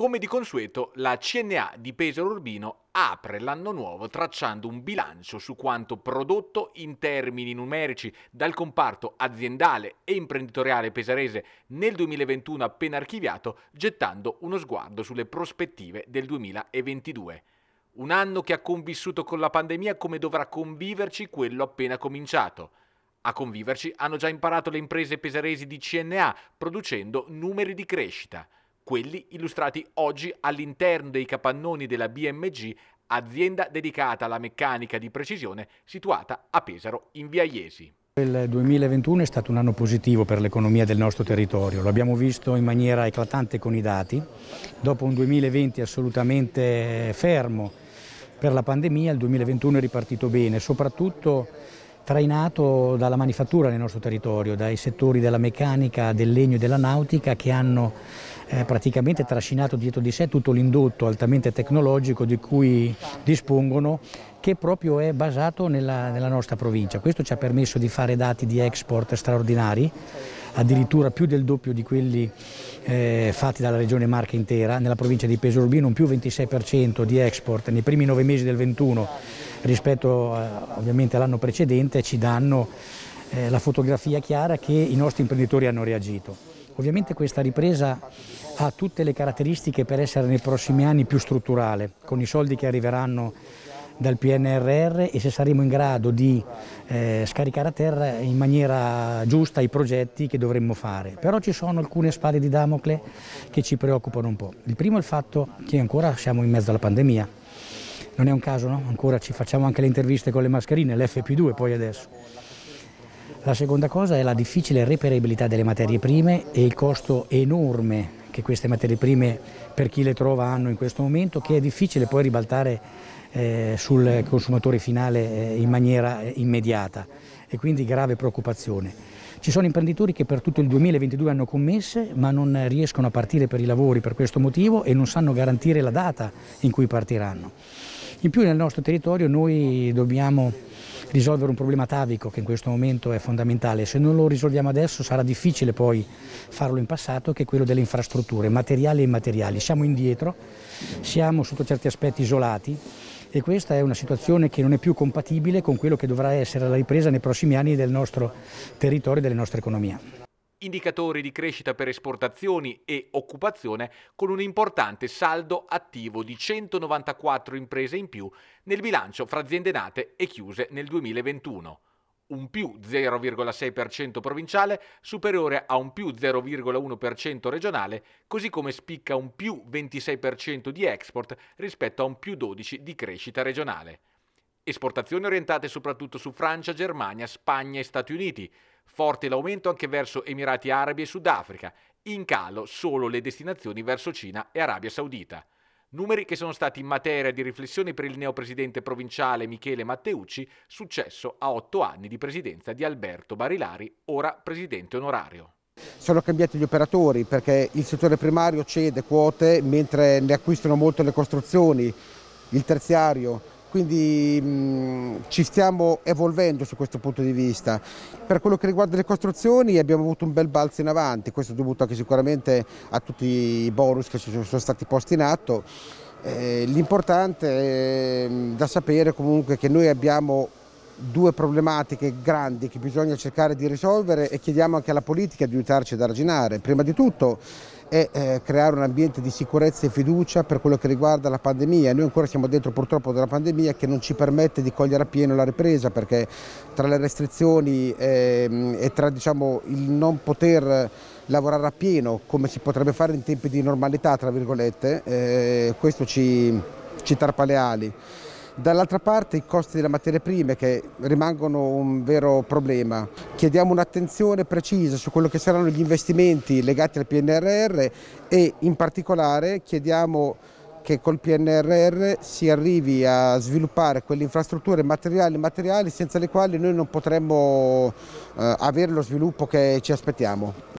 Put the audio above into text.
Come di consueto, la CNA di Pesaro Urbino apre l'anno nuovo tracciando un bilancio su quanto prodotto in termini numerici dal comparto aziendale e imprenditoriale pesarese nel 2021 appena archiviato, gettando uno sguardo sulle prospettive del 2022. Un anno che ha convissuto con la pandemia come dovrà conviverci quello appena cominciato. A conviverci hanno già imparato le imprese pesaresi di CNA, producendo numeri di crescita quelli illustrati oggi all'interno dei capannoni della BMG, azienda dedicata alla meccanica di precisione situata a Pesaro in via Iesi. Il 2021 è stato un anno positivo per l'economia del nostro territorio, lo abbiamo visto in maniera eclatante con i dati. Dopo un 2020 assolutamente fermo per la pandemia, il 2021 è ripartito bene, soprattutto trainato dalla manifattura nel nostro territorio, dai settori della meccanica, del legno e della nautica che hanno eh, praticamente trascinato dietro di sé tutto l'indotto altamente tecnologico di cui dispongono che proprio è basato nella, nella nostra provincia. Questo ci ha permesso di fare dati di export straordinari, addirittura più del doppio di quelli eh, fatti dalla regione Marca intera, nella provincia di Pesorbino un più 26% di export nei primi nove mesi del 21 rispetto a, eh, ovviamente all'anno precedente ci danno eh, la fotografia chiara che i nostri imprenditori hanno reagito. Ovviamente questa ripresa ha tutte le caratteristiche per essere nei prossimi anni più strutturale, con i soldi che arriveranno dal PNRR e se saremo in grado di eh, scaricare a terra in maniera giusta i progetti che dovremmo fare. Però ci sono alcune spade di Damocle che ci preoccupano un po'. Il primo è il fatto che ancora siamo in mezzo alla pandemia. Non è un caso, no? Ancora ci facciamo anche le interviste con le mascherine, l'FP2 poi adesso. La seconda cosa è la difficile reperibilità delle materie prime e il costo enorme che queste materie prime per chi le trova hanno in questo momento, che è difficile poi ribaltare eh, sul consumatore finale eh, in maniera eh, immediata e quindi grave preoccupazione. Ci sono imprenditori che per tutto il 2022 hanno commesse ma non riescono a partire per i lavori per questo motivo e non sanno garantire la data in cui partiranno. In più nel nostro territorio noi dobbiamo risolvere un problema atavico che in questo momento è fondamentale. Se non lo risolviamo adesso sarà difficile poi farlo in passato, che è quello delle infrastrutture, materiali e immateriali. Siamo indietro, siamo sotto certi aspetti isolati e questa è una situazione che non è più compatibile con quello che dovrà essere la ripresa nei prossimi anni del nostro territorio e delle nostre economie indicatori di crescita per esportazioni e occupazione con un importante saldo attivo di 194 imprese in più nel bilancio fra aziende nate e chiuse nel 2021 un più 0,6% provinciale, superiore a un più 0,1% regionale, così come spicca un più 26% di export rispetto a un più 12% di crescita regionale. Esportazioni orientate soprattutto su Francia, Germania, Spagna e Stati Uniti, Forte l'aumento anche verso Emirati Arabi e Sudafrica, in calo solo le destinazioni verso Cina e Arabia Saudita. Numeri che sono stati in materia di riflessione per il neopresidente provinciale Michele Matteucci, successo a otto anni di presidenza di Alberto Barilari, ora presidente onorario. Sono cambiati gli operatori perché il settore primario cede quote mentre ne acquistano molto le costruzioni, il terziario, quindi mh, mm, ci stiamo evolvendo su questo punto di vista. Per quello che riguarda le costruzioni abbiamo avuto un bel balzo in avanti, questo è dovuto anche sicuramente a tutti i bonus che ci sono stati posti in atto. Eh, L'importante è mm, da sapere comunque che noi abbiamo due problematiche grandi che bisogna cercare di risolvere e chiediamo anche alla politica di aiutarci ad arginare. Prima di tutto è eh, creare un ambiente di sicurezza e fiducia per quello che riguarda la pandemia. Noi ancora siamo dentro purtroppo della pandemia che non ci permette di cogliere appieno la ripresa perché tra le restrizioni eh, e tra diciamo, il non poter lavorare appieno come si potrebbe fare in tempi di normalità, tra virgolette, eh, questo ci, ci tarpa le ali. Dall'altra parte i costi delle materie prime che rimangono un vero problema. Chiediamo un'attenzione precisa su quello che saranno gli investimenti legati al PNRR e in particolare chiediamo che col PNRR si arrivi a sviluppare quelle infrastrutture materiali e materiali senza le quali noi non potremmo eh, avere lo sviluppo che ci aspettiamo.